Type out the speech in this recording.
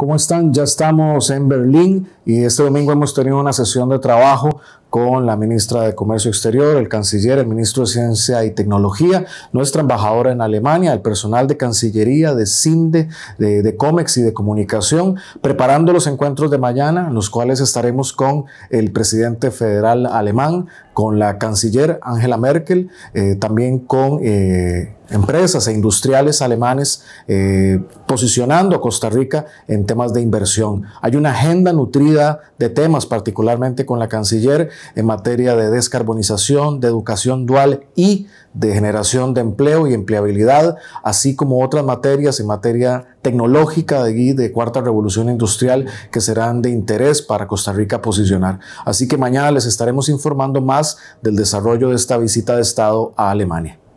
¿Cómo están? Ya estamos en Berlín y este domingo hemos tenido una sesión de trabajo con la ministra de Comercio Exterior, el canciller, el ministro de Ciencia y Tecnología, nuestra embajadora en Alemania, el personal de Cancillería, de CINDE, de, COMEX y de Comunicación, preparando los encuentros de mañana, en los cuales estaremos con el presidente federal alemán, con la canciller Angela Merkel, eh, también con eh, empresas e industriales alemanes eh, posicionando a Costa Rica en temas de inversión. Hay una agenda nutrida de temas, particularmente con la canciller, en materia de descarbonización, de educación dual y de generación de empleo y empleabilidad, así como otras materias en materia tecnológica de, de cuarta revolución industrial que serán de interés para Costa Rica posicionar. Así que mañana les estaremos informando más del desarrollo de esta visita de Estado a Alemania.